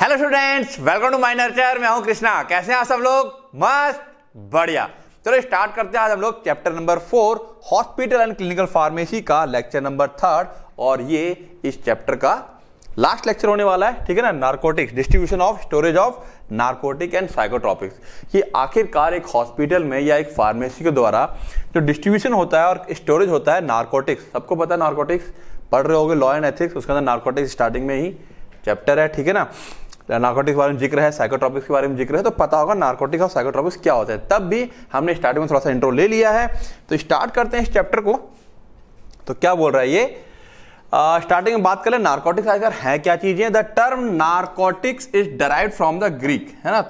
hello students welcome to my nurture मैं हूं कृष्णा कैसे हैं आप सब लोग मस्त बढ़िया चलो स्टार्ट करते हैं आज हम लोग chapter number four hospital and clinical pharmacy का लेक्चर नंबर थर्ड और ये इस चैप्टर का लास्ट लेक्चर होने वाला है ठीक है ना narcotics distribution of storage of narcotic and psychotropics ये आखिरकार एक हॉस्पिटल में या एक फार्मेसी के द्वारा जो डिस्ट्रीब्यूशन होता है और स्टोरेज होता है नार्कोटिक्स सबको पता है नार्कोटिक्स पढ़ रहे होगे लॉ एंड एथिक्स उसके अंदर नार्कोटिक्स स्टार्टिंग में ही चैप्टर है ठीक है ना नार्कोटिक्स के बारे में जिक्र है साइकोट्रॉपिक्स के बारे में जिक्र है तो पता होगा नार्कोटिक्स और साइकोट्रॉपिक्स क्या होता है तब भी हमने स्टार्टिंग में थोड़ा सा इंट्रो ले लिया है तो स्टार्ट करते हैं इस चैप्टर को तो क्या बोल रहा है ये स्टार्टिंग में बात ले नार्कोटिक्स आखिर है क्या चीजें the term narcotics is derive from the Greek है ना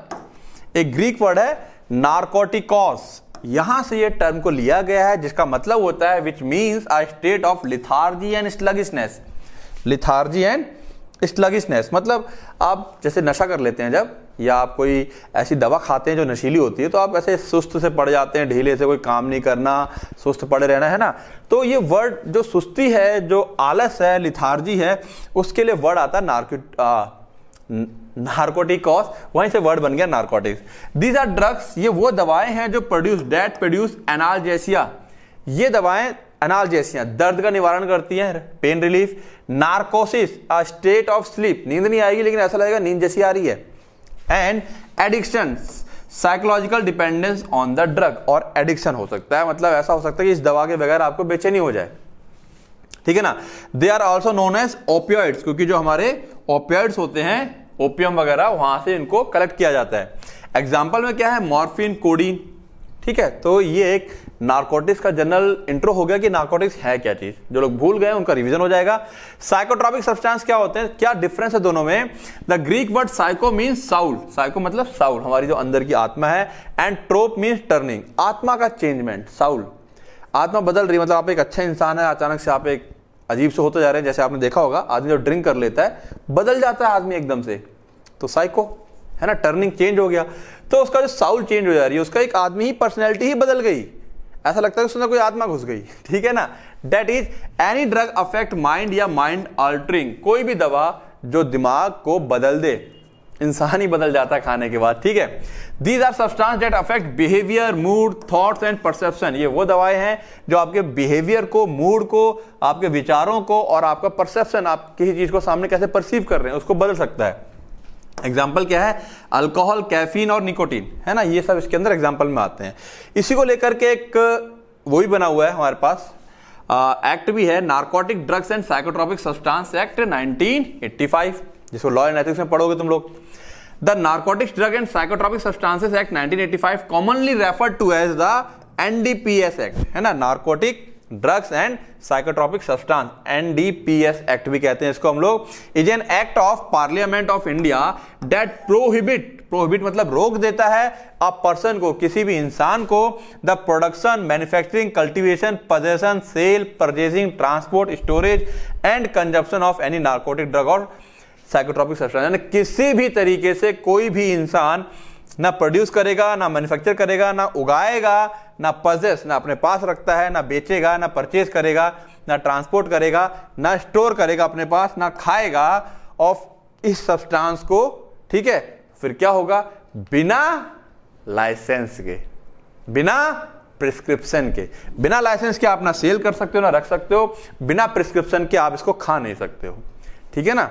एक ग्रीक वर्ड है नार्कोटिकॉस यहां से ये टर्म को लिया गया है जिसका मतलब होता है which means a state of lethargy and sluggishness lethargy and sluggishness मतलब आप जैसे नशा कर लेते हैं जब या आप कोई ऐसी दवा खाते हैं जो नशीली होती है तो आप ऐसे सुस्त से पड़ जाते हैं ढीले से कोई काम नहीं करना सुस्त पड़े रहना है ना तो ये वर्ड जो सुस्ती है जो आलस है लिथार्जी है उसके लिए वर्ड आता है नार्को नार्कोटिकॉस वहीं से वर्ड बन गया नार्कोटिक्स दीज आर ड्रग्स ये वो दवाएं हैं जो प्रोड्यूस डेट प्रोड्यूस एनाल ये दवाएं एनालजेसिया दर्द का निवारण करती हैं pain relief narcosis a state of sleep नींद नहीं आएगी लेकिन ऐसा लगेगा नींद जैसी आ रही है and addiction psychological dependence on the drug और एडिक्शन हो सकता है मतलब ऐसा हो सकता है कि इस दवा के बगैर आपको बेचैनी हो जाए ठीक है ना they are also known as opioids क्योंकि जो हमारे ओपियॉइड्स होते हैं ओपियम वगैरह वहां से इनको कलेक्ट किया जाता है एग्जाम्पल में क्या है मॉर्फिन कोडीन ठीक है तो ये एक नार्कोटिक्स का जनरल इंट्रो हो गया कि नार्कोटिक्स है क्या चीज जो लोग भूल गए उनका रिवीजन हो जाएगा साइकोट्रॉपिक सब्सटेंस क्या होते हैं क्या डिफरेंस है दोनों में the Greek word psycho mean soul psycho मतलब साउल हमारी जो अंदर की आत्मा है एंड ट्रोप मीन टर्निंग आत्मा का चेंजमेंट साउल आत्मा बदल रही मतलब आप एक अच्छा इंसान है अचानक से आप एक अजीब से होते जा रहे हैं जैसे आपने देखा होगा आदमी जब ड्रिंक कर लेता है बदल जाता है आदमी एकदम से तो साइको है ना टर्निंग चेंज हो गया तो उसका जो साउल चेंज हो जा रही है उसका एक आदमी ही पर्सनैलिटी ही बदल गई ऐसा लगता है उसमें कोई आत्मा घुस गई ठीक है ना that is any drug affect mind या माइंड अल्टरिंग कोई भी दवा जो दिमाग को बदल दे इंसान ही बदल जाता खाने के बाद ठीक है these are substance that affect behaviour mood thoughts and perception ये वो दवाएं हैं जो आपके बिहेवियर को मूड को आपके विचारों को और आपका परसेप्शन आप किसी चीज को सामने कैसे परसीव कर रहे हैं उसको बदल सकता है एग्जाम्पल क्या है अल्कोहल कैफीन और निकोटीन है ना ये सब इसके अंदर एग्जाम्पल में आते हैं इसी को लेकर के एक वो वही बना हुआ है हमारे पास एक्ट भी है narcotic drugs and psychotropic substance act 1985 जिसको लॉ एंड एथिक्स में पढ़ोगे तुम लोग the narcotics drug and psychotropic substances act 1985 commonly referred to as the NDPS act है ना narcotic drugs and psychotropic substance NDPS act भी कहते हैं इसको हम लोग is an act of parliament of India that prohibit prohibit मतलब रोक देता है अ पर्सन को किसी भी इंसान को the production manufacturing cultivation possession sale purchasing transport storage and consumption of any narcotic drug और साइकोट्रॉपिक सब्सटेंस यानी किसी भी तरीके से कोई भी इंसान ना प्रोड्यूस करेगा ना मैन्युफैक्चर करेगा ना उगाएगा ना पजेस ना अपने पास रखता है ना बेचेगा ना परचेज करेगा ना ट्रांसपोर्ट करेगा ना स्टोर करेगा अपने पास ना खाएगा ऑफ इस सब्सटेंस को ठीक है फिर क्या होगा बिना लाइसेंस के बिना प्रिस्क्रिप्शन के बिना लाइसेंस के आप ना सेल कर सकते हो ना रख सकते हो बिना प्रिस्क्रिप्शन के आप इसको खा नहीं सकते हो ठीक है ना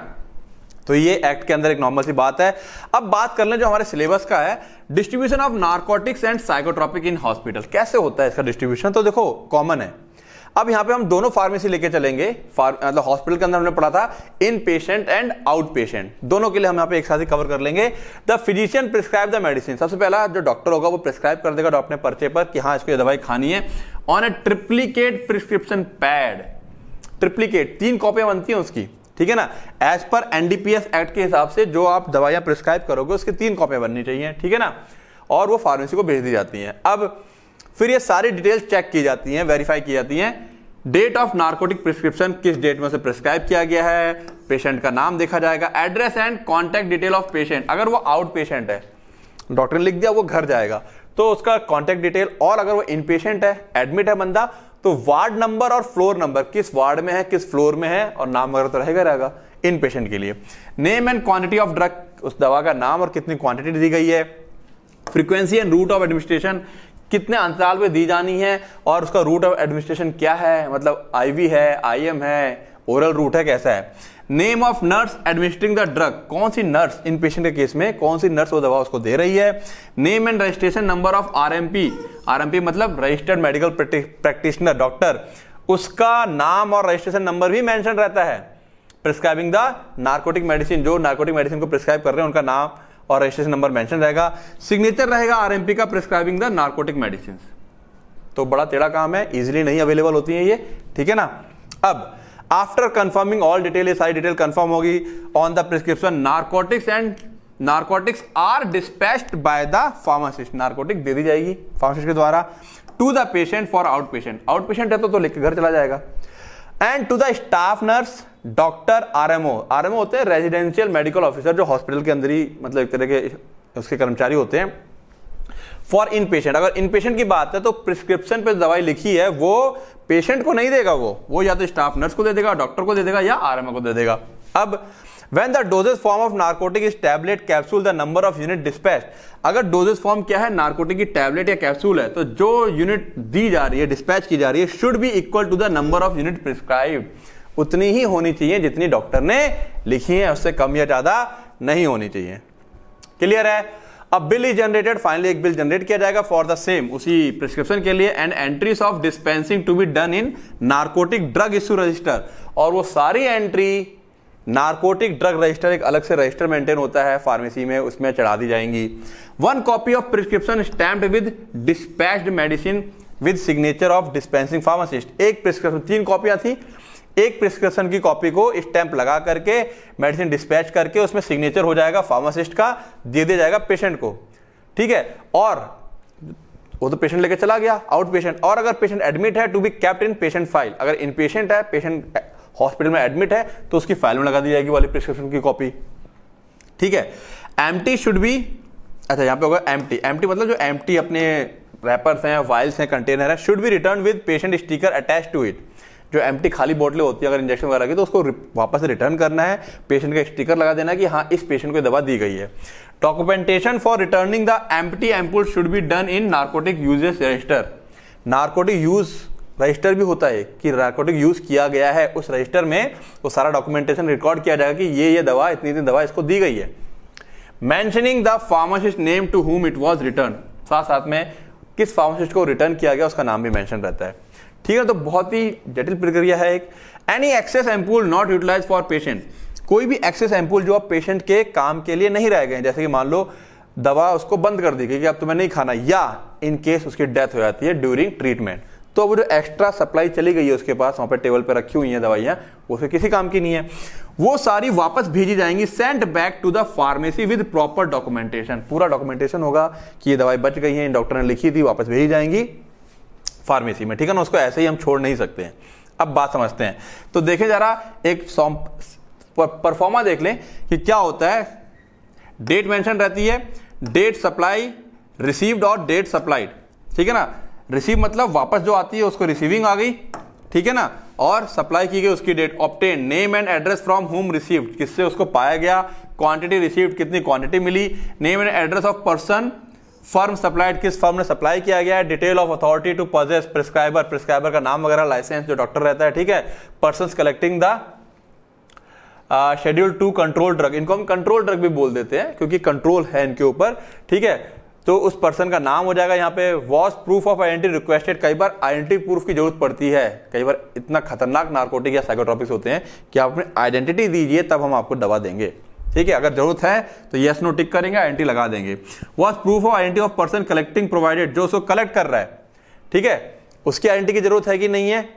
तो ये एक्ट के अंदर एक नॉर्मल सी बात है अब बात कर लें जो हमारे सिलेबस का है distribution of narcotics and psychotropic in hospital कैसे होता है इसका डिस्ट्रीब्यूशन तो देखो कॉमन है अब यहां पे हम दोनों फार्मेसी लेके चलेंगे मतलब हॉस्पिटल के अंदर हमने पढ़ा था in patient and out patient दोनों के लिए हम यहां पे एक साथ ही कवर कर लेंगे the physician prescribe the medicine सबसे पहला जो डॉक्टर होगा वो प्रिस्क्राइब कर देगा डॉक्टर पर्चे पर कि हाँ इसको ये दवाई खानी है on a triplicate prescription pad triplicate तीन कॉपियां बनती हैं उसकी ठीक है ना एज पर एनडीपीएस एक्ट के हिसाब से जो आप दवाइयां प्रिस्क्राइब करोगे उसकी तीन कॉपियां बननी चाहिए ठीक है ना और वो फार्मेसी को भेज दी जाती हैं अब फिर ये सारी डिटेल्स चेक की जाती हैं वेरीफाई की जाती हैं डेट ऑफ नार्कोटिक प्रिस्क्रिप्शन किस डेट में से प्रिस्क्राइब किया गया है पेशेंट का नाम देखा जाएगा address and contact detail of patient अगर वो आउट पेशेंट है डॉक्टर ने लिख दिया वो घर जाएगा तो उसका कॉन्टैक्ट डिटेल और अगर वो इन पेशेंट है एडमिट है बंदा तो वार्ड नंबर और फ्लोर नंबर किस वार्ड में है किस फ्लोर में है और नाम वगैरह तो रहेगा रहेगा इन पेशेंट के लिए name and quantity of drug उस दवा का नाम और कितनी क्वांटिटी दी गई है frequency and route of administration कितने अंतराल पे दी जानी है और उसका रूट ऑफ एडमिनिस्ट्रेशन क्या है मतलब आईवी है आईएम है ओरल रूट है कैसा है name of nurse administering the drug कौन सी नर्स इन पेशेंट के केस में कौन सी नर्स वो दवा उसको दे रही है name and registration number of R RMP मतलब रजिस्टर्ड मेडिकल प्रैक्टिशनर डॉक्टर उसका नाम और रजिस्ट्रेशन नंबर भी मेंशन रहता है प्रिस्क्राइबिंग द नार्कोटिक मेडिसिन जो नार्कोटिक मेडिसिन को प्रिस्क्राइब कर रहे हैं उनका नाम और रजिस्ट्रेशन नंबर मेंशन रहेगा सिग्नेचर रहेगा आरएमपी का प्रिस्क्राइबिंग द नार्कोटिक मेडिसिन तो बड़ा टेढ़ा काम है इजिली नहीं अवेलेबल होती है ये ठीक है ना अब आफ्टर कंफर्मिंग ऑल डिटेल ये सारी डिटेल कंफर्म होगी on the prescription narcotics and narcotics are dispatched by the pharmacist narcotic दे दी जाएगी फार्मासिस्ट के द्वारा to the patient for out patient out patient है तो, तो लेके घर चला जाएगा and to the staff nurse doctor R R M O M O होते हैं रेजिडेंशियल मेडिकल ऑफिसर जो हॉस्पिटल के अंदर ही मतलब एक तरह के उसके कर्मचारी होते हैं फॉर इन पेशेंट अगर इन पेशेंट की बात है तो प्रिस्क्रिप्शन पे दवाई लिखी है वो पेशेंट को नहीं देगा वो वो या तो स्टाफ नर्स को दे देगा डॉक्टर को दे देगा या आर एम ओ को दे देगा अब when the dosage form of narcotic is tablet capsule the number of unit dispatch अगर डोजेज फॉर्म क्या है नार्कोटिक की टैबलेट या कैप्सूल है तो जो यूनिट दी जा रही है डिस्पैच की जा रही है should be equal to the number of unit prescribe उतनी ही होनी चाहिए जितनी डॉक्टर ने लिखी है उससे कम या ज्यादा नहीं होनी चाहिए क्लियर है अब बिल इज जनरेटेड फाइनली एक बिल जनरेट किया जाएगा फॉर द सेम उसी प्रिस्क्रिप्शन के लिए and entries of dispensing to be done in narcotic drug issue register और वो सारी एंट्री नारकोटिक ड्रग रजिस्टर एक अलग से रजिस्टर मेंटेन होता है फार्मेसी में उसमें चढ़ा दी जाएंगी one copy of prescription stamped with dispatched medicine with signature of dispensing pharmacist एक प्रिस्क्रिप्शन तीन कॉपियां थी एक प्रिस्क्रिप्शन की कॉपी को स्टैंप लगा करके मेडिसिन डिस्पैच करके उसमें सिग्नेचर हो जाएगा फार्मासिस्ट का दे दिया जाएगा पेशेंट को ठीक है और वो तो पेशेंट लेके चला गया आउट पेशेंट और अगर पेशेंट एडमिट है to be kept in patient file अगर इन पेशेंट है पेशेंट हॉस्पिटल में एडमिट है तो उसकी फाइल में लगा दी जाएगी वाली प्रिस्क्रिप्शन की कॉपी ठीक है एम शुड बी अच्छा यहां पे होगा एम टी एम टी मतलब जो एम टी अपने रैपर्स हैं वाइल्स हैं कंटेनर है should be return with patient sticker attach to it जो एम टी खाली बोटलें होती है अगर इंजेक्शन वगैरह की तो उसको वापस रिटर्न करना है पेशेंट का स्टिकर लगा देना है कि हाँ इस पेशेंट को दवा दी गई है documentation for returning the empty ampoule should be done in narcotic uses register narcotic use register भी होता है कि नारकोटिक यूज़ किया गया है उस रजिस्टर में वो सारा डॉक्यूमेंटेशन रिकॉर्ड किया जाएगा कि ये ये दवा इतनी इतनी दवा इसको दी गई है mentioning the pharmacist name to whom it was return साथ साथ में किस फार्मासिस्ट को रिटर्न किया गया उसका नाम भी मैंशन रहता है ठीक है तो बहुत ही जटिल प्रक्रिया है एक any excess ampoule not utilize for patient कोई भी एक्सेस एम्पूल जो आप पेशेंट के काम के लिए नहीं रह गए जैसे कि मान लो दवा उसको बंद कर दी गई कि अब तुम्हें नहीं खाना या इन केस उसकी डेथ हो जाती है ड्यूरिंग ट्रीटमेंट तो वो जो एक्स्ट्रा सप्लाई चली गई है उसके पास वहां पर टेबल पर रखी हुई दवाइयां वो फिर किसी काम की नहीं है वो सारी वापस भेजी जाएंगी sent back to the pharmacy with proper documentation पूरा डॉक्यूमेंटेशन होगा कि ये दवाई बच गई है डॉक्टर ने लिखी थी वापस भेजी जाएंगी फार्मेसी में ठीक है ना उसको ऐसे ही हम छोड़ नहीं सकते हैं अब बात समझते हैं तो जा जरा एक परफॉर्मा देख लें कि क्या होता है डेट मेंशन रहती है डेट सप्लाई रिसीव्ड और डेट सप्लाइड ठीक है ना रिसीव मतलब वापस जो आती है उसको रिसीविंग आ गई ठीक है ना और सप्लाई की गई उसकी date obtain name and address from whom receive किससे उसको पाया गया क्वांटिटी रिसीव्ड कितनी क्वांटिटी मिली name and address of person firm supplied किस फर्म ने सप्लाई किया गया है detail of authority to possess prescriber prescriber का नाम वगैरह लाइसेंस जो डॉक्टर रहता है ठीक है person collecting the schedule two control drug इनको हम कंट्रोल ड्रग भी बोल देते हैं क्योंकि कंट्रोल है इनके ऊपर ठीक है तो उस पर्सन का नाम हो जाएगा यहाँ पे was proof of identity requested कई बार आइडेंटिटी प्रूफ की जरूरत पड़ती है कई बार इतना खतरनाक नार्कोटिक या साइकोट्रॉपिक्स होते हैं कि आप अपनी आइडेंटिटी दीजिए तब हम आपको दवा देंगे ठीक है अगर जरूरत है तो यस नो टिक करेंगे आइडेंटिटी लगा देंगे was proof of identity of person collecting provided जो उसको कलेक्ट कर रहा है ठीक है उसकी आइडेंटिटी की जरूरत है कि नहीं है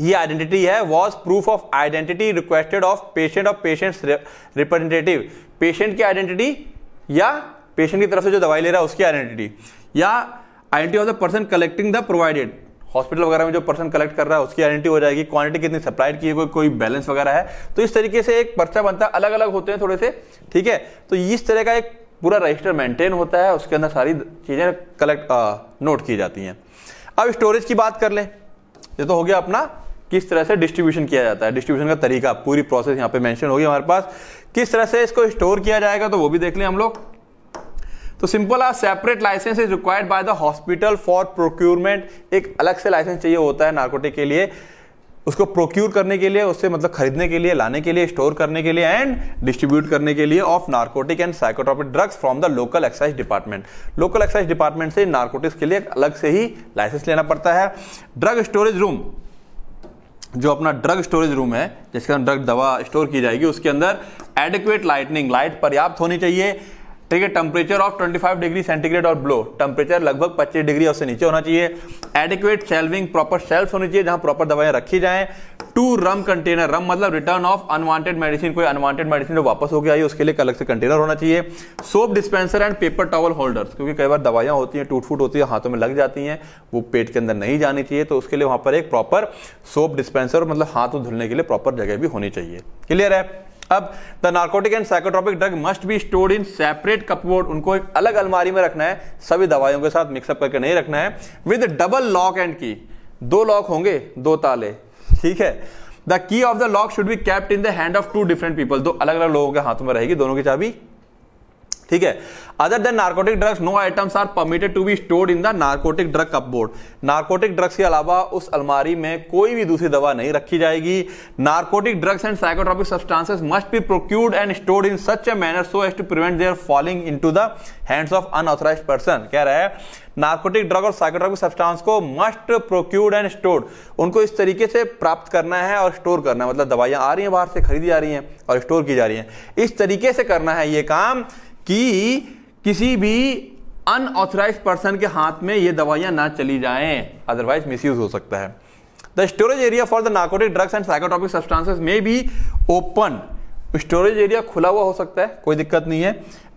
ये आइडेंटिटी है was proof of identity requested of patient of patient representative patient की आइडेंटिटी या पेशेंट की तरफ से जो दवाई ले रहा है उसकी आइडेंटिटी या identity of the person collecting the provided hospital वगैरह में जो पर्सन कलेक्ट कर रहा है उसकी आइडेंटिटी हो जाएगी क्वांटिटी कितनी सप्लाइड की है कोई कोई बैलेंस वगैरह है तो इस तरीके से एक पर्चा बनता है अलग अलग होते हैं थोड़े से ठीक है तो इस तरह का एक पूरा रजिस्टर मेंटेन होता है उसके अंदर सारी चीज़ें कलेक्ट नोट की जाती हैं अब स्टोरेज की बात कर लें ये तो हो गया अपना किस तरह से डिस्ट्रीब्यूशन किया जाता है डिस्ट्रीब्यूशन का तरीका पूरी प्रोसेस यहाँ पे मेंशन होगी हमारे पास किस तरह से इसको स्टोर किया जाएगा तो वो भी देख लें हम लोग तो simple a separate license is required by the hospital for procurement एक अलग से लाइसेंस चाहिए होता है नार्कोटिक के लिए उसको प्रोक्यूर करने के लिए उससे मतलब खरीदने के लिए लाने के लिए स्टोर करने के लिए एंड डिस्ट्रीब्यूट करने के लिए of narcotic and psychotropic drugs from the local excise department local excise department से नार्कोटिक्स के लिए अलग से ही लाइसेंस लेना पड़ता है ड्रग स्टोरेज रूम जो अपना ड्रग स्टोरेज रूम है जिसके अंदर ड्रग दवा स्टोर की जाएगी उसके अंदर एडिक्वेट लाइटनिंग लाइट पर्याप्त होनी चाहिए ठीक है टेम्परेचर ऑफ 25 डिग्री सेंटीग्रेड और ब्लो टेम्परेचर लगभग 25 डिग्री और से नीचे होना चाहिए एडिक्वेट शेल्विंग प्रॉपर शेल्फ होनी चाहिए जहां प्रॉपर दवाएं रखी जाए टू रम कंटेनर रम मतलब रिटर्न ऑफ अनवांटेड मेडिसिन कोई अनवांटेड मेडिसिन जो वापस हो गया है उसके लिए अलग से कंटेनर होना चाहिए soap dispenser and paper towel holders क्योंकि कई बार दवाइयां होती हैं टूट फूट होती है हाथों में लग जाती हैं वो पेट के अंदर नहीं जानी चाहिए तो उसके लिए वहां पर एक प्रॉपर सोप डिस्पेंसर मतलब हाथ धुलने के लिए प्रॉपर जगह भी होनी चाहिए क्लियर है अब the narcotic and psychotropic drug must be stored in separate cupboard उनको एक अलग अलमारी में रखना है सभी दवाइयों के साथ मिक्सअप करके नहीं रखना है विद डबल लॉक एंड की दो लॉक होंगे दो ताले ठीक है the key of the lock should be kept in the hand of two different people दो अलग अलग लोगों के हाथों में रहेगी दोनों की चाबी ठीक है other than narcotic drugs no items are permitted to be stored in the narcotic drug cupboard narcotic drugs के अलावा उस अलमारी में कोई भी दूसरी दवा नहीं रखी जाएगी narcotic drugs and psychotropic substances must be procured and stored in such a manner so as to prevent their falling into the hands of unauthorise person कह रहा है नार्कोटिक ड्रग और साइकोट्रॉपिक सब्सटेंस को must procured and stored उनको इस तरीके से प्राप्त करना है और स्टोर करना है मतलब दवाइयां आ रही हैं बाहर से खरीदी जा रही हैं और स्टोर की जा रही हैं इस तरीके से करना है ये काम कि किसी भी अनऑथराइज पर्सन के हाथ में ये दवाइयां ना चली जाएं अदरवाइज मिसयूज हो सकता है the storage area for the narcotic drugs and psychotropic substances में भी ओपन स्टोरेज एरिया खुला हुआ हो सकता है कोई दिक्कत नहीं है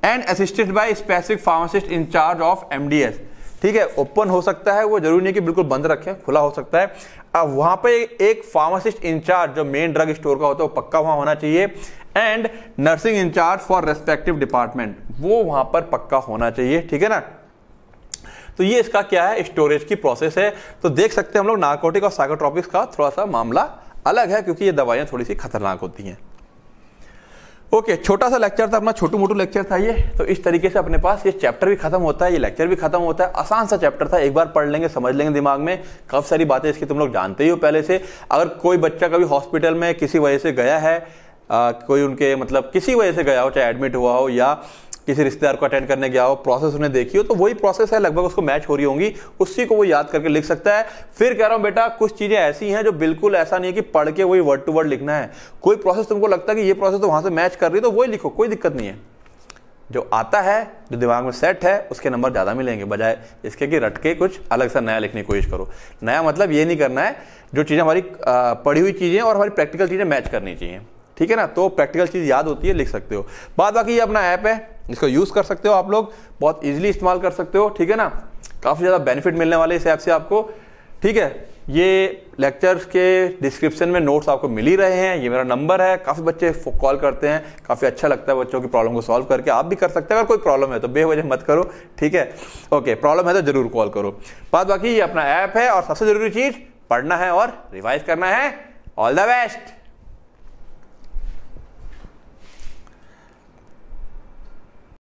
and assisted by specific pharmacist in charge of MDS ठीक है ओपन हो सकता है वो जरूरी नहीं कि बिल्कुल बंद रखें खुला हो सकता है अब वहां पे एक फार्मासिस्ट इंचार्ज जो मेन ड्रग स्टोर का होता है वो पक्का वहां होना चाहिए and nursing in charge for respective department वो वहां पर पक्का होना चाहिए ठीक है ना तो ये इसका क्या है स्टोरेज की प्रोसेस है तो देख सकते हैं हम लोग नार्कोटिक और साइकोट्रॉपिक्स का थोड़ा सा मामला अलग है क्योंकि ये दवाइयाँ थोड़ी सी खतरनाक होती हैं ओके okay, छोटा सा लेक्चर था अपना छोटू मोटू लेक्चर था ये तो इस तरीके से अपने पास ये चैप्टर भी खत्म होता है ये लेक्चर भी खत्म होता है आसान सा चैप्टर था एक बार पढ़ लेंगे समझ लेंगे दिमाग में काफ़ी सारी बातें इसकी तुम लोग जानते ही हो पहले से अगर कोई बच्चा कभी हॉस्पिटल में किसी वजह से गया है आ, कोई उनके मतलब किसी वजह से गया हो चाहे एडमिट हुआ हो या किसी रिश्तेदार को अटेंड करने गया हो प्रोसेस उन्हें देखी हो तो वही प्रोसेस है लगभग उसको मैच हो रही होंगी उसी को वो याद करके लिख सकता है फिर कह रहा हूं बेटा कुछ चीजें ऐसी हैं जो बिल्कुल ऐसा नहीं है कि पढ़ के वही वर्ड टू वर्ड लिखना है कोई प्रोसेस तुमको लगता है कि ये प्रोसेस तो वहां से मैच कर रही है तो वही लिखो कोई दिक्कत नहीं है जो आता है जो दिमाग में सेट है उसके नंबर ज़्यादा मिलेंगे बजाय इसके कि रट के कुछ अलग सा नया लिखने की कोशिश करो नया मतलब ये नहीं करना है जो चीज़ें हमारी पढ़ी हुई चीज़ें और हमारी प्रैक्टिकल चीज़ें मैच करनी चाहिए ठीक है ना तो प्रैक्टिकल चीज़ याद होती है लिख सकते हो बाद बाकी ये अपना ऐप है इसको यूज़ कर सकते हो आप लोग बहुत ईजिली इस्तेमाल कर सकते हो ठीक है ना काफ़ी ज़्यादा बेनिफिट मिलने वाले इस ऐप से आपको ठीक है ये लेक्चर्स के डिस्क्रिप्शन में नोट्स आपको मिल ही रहे हैं ये मेरा नंबर है काफ़ी बच्चे कॉल करते हैं काफ़ी अच्छा लगता है बच्चों की प्रॉब्लम को सॉल्व करके आप भी कर सकते हैं अगर कोई प्रॉब्लम है तो बेवजह मत करो ठीक है ओके प्रॉब्लम है तो ज़रूर कॉल करो बाद बाकी ये अपना ऐप है और सबसे ज़रूरी चीज़ पढ़ना है और रिवाइज करना है ऑल द बेस्ट